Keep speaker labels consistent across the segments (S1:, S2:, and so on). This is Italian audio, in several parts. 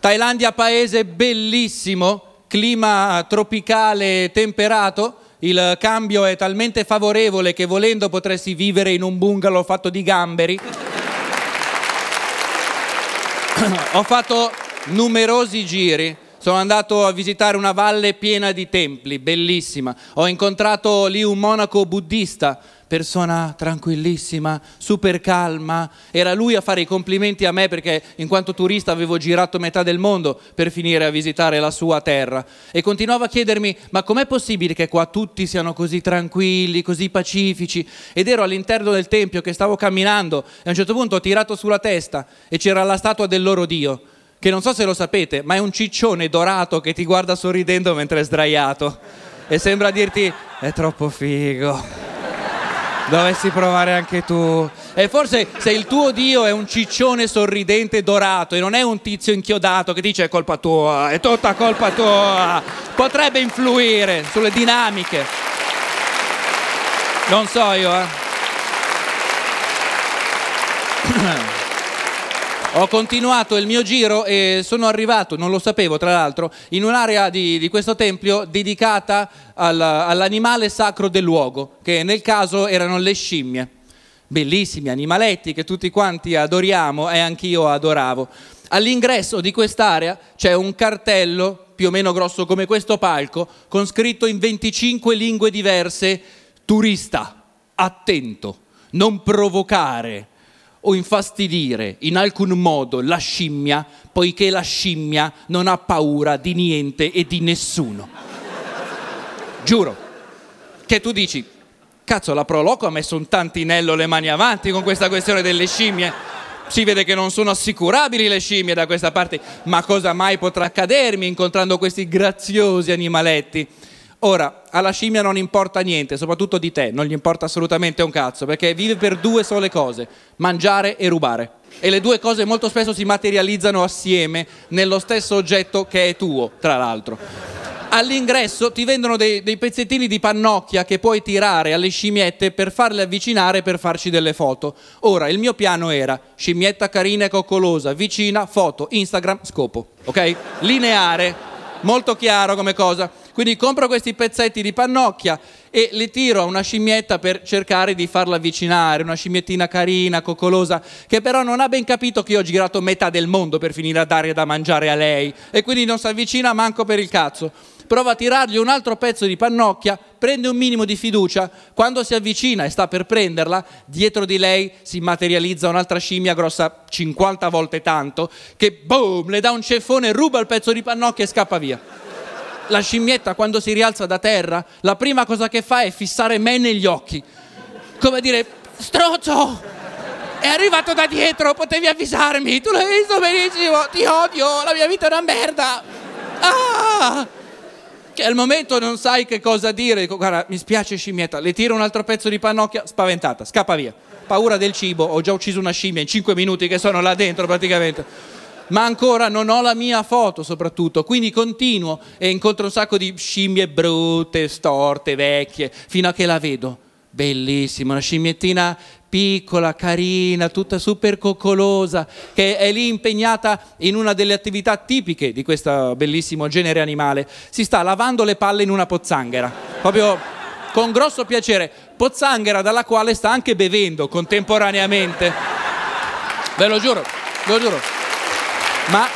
S1: Thailandia paese bellissimo, clima tropicale temperato, il cambio è talmente favorevole che volendo potresti vivere in un bungalow fatto di gamberi. Ho fatto numerosi giri sono andato a visitare una valle piena di templi, bellissima. Ho incontrato lì un monaco buddista, persona tranquillissima, super calma. Era lui a fare i complimenti a me perché in quanto turista avevo girato metà del mondo per finire a visitare la sua terra. E continuava a chiedermi, ma com'è possibile che qua tutti siano così tranquilli, così pacifici? Ed ero all'interno del tempio che stavo camminando e a un certo punto ho tirato sulla testa e c'era la statua del loro Dio che non so se lo sapete, ma è un ciccione dorato che ti guarda sorridendo mentre è sdraiato e sembra dirti è troppo figo. Dovessi provare anche tu. E forse se il tuo Dio è un ciccione sorridente dorato e non è un tizio inchiodato che dice è colpa tua, è tutta colpa tua, potrebbe influire sulle dinamiche. Non so io, eh. Ho continuato il mio giro e sono arrivato, non lo sapevo tra l'altro, in un'area di, di, questo tempio dedicata al, all'animale sacro del luogo, che nel caso erano le scimmie. Bellissimi animaletti che tutti quanti adoriamo e anch'io adoravo. All'ingresso di quest'area c'è un cartello più o meno grosso come questo palco, con scritto in 25 lingue diverse, turista, attento, non provocare, o infastidire in alcun modo la scimmia, poiché la scimmia non ha paura di niente e di nessuno. Giuro. Che tu dici, cazzo, la Proloco ha messo un tantinello le mani avanti con questa questione delle scimmie. Si vede che non sono assicurabili le scimmie da questa parte, ma cosa mai potrà accadermi incontrando questi graziosi animaletti? Ora, alla scimmia non importa niente, soprattutto di te, non gli importa assolutamente un cazzo, perché vive per due sole cose, mangiare e rubare. E le due cose molto spesso si materializzano assieme nello stesso oggetto che è tuo, tra l'altro. All'ingresso ti vendono dei, dei pezzettini di pannocchia che puoi tirare alle scimmiette per farle avvicinare per farci delle foto. Ora, il mio piano era scimmietta carina e coccolosa, vicina, foto, Instagram, scopo. Ok? Lineare, molto chiaro come cosa. Quindi compro questi pezzetti di pannocchia e li tiro a una scimmietta per cercare di farla avvicinare, una scimmiettina carina, coccolosa, che però non ha ben capito che io ho girato metà del mondo per finire a dare da mangiare a lei e quindi non si avvicina manco per il cazzo prova a tirargli un altro pezzo di pannocchia, prende un minimo di fiducia, quando si avvicina e sta per prenderla, dietro di lei si materializza un'altra scimmia grossa 50 volte tanto, che boom, le dà un ceffone, ruba il pezzo di pannocchia e scappa via la scimmietta quando si rialza da terra, la prima cosa che fa è fissare me negli occhi. Come dire, strozzo! È arrivato da dietro, potevi avvisarmi, tu l'hai visto benissimo, ti odio, la mia vita è una merda. Ah! Che al momento non sai che cosa dire, guarda, mi spiace scimmietta, le tiro un altro pezzo di pannocchia, spaventata, scappa via. Paura del cibo, ho già ucciso una scimmia in 5 minuti che sono là dentro praticamente ma ancora non ho la mia foto soprattutto, quindi continuo e incontro un sacco di scimmie brutte, storte, vecchie, fino a che la vedo. Bellissima, una scimmiettina piccola, carina, tutta super coccolosa, che è lì impegnata in una delle attività tipiche di questo bellissimo genere animale. Si sta lavando le palle in una pozzanghera, proprio con grosso piacere. Pozzanghera dalla quale sta anche bevendo contemporaneamente. Ve lo giuro, ve lo giuro. Ma,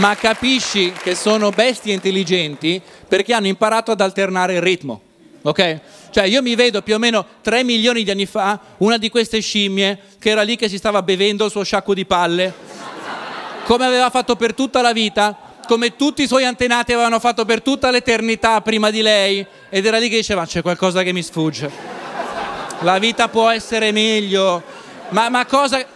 S1: ma capisci che sono bestie intelligenti perché hanno imparato ad alternare il ritmo, ok? Cioè io mi vedo più o meno 3 milioni di anni fa una di queste scimmie che era lì che si stava bevendo il suo sciacco di palle, come aveva fatto per tutta la vita, come tutti i suoi antenati avevano fatto per tutta l'eternità prima di lei, ed era lì che diceva c'è qualcosa che mi sfugge. La vita può essere meglio. Ma, ma cosa...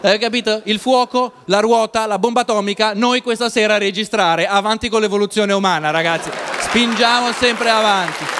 S1: eh, capito? Il fuoco, la ruota, la bomba atomica, noi questa sera a registrare, avanti con l'evoluzione umana ragazzi, spingiamo sempre avanti.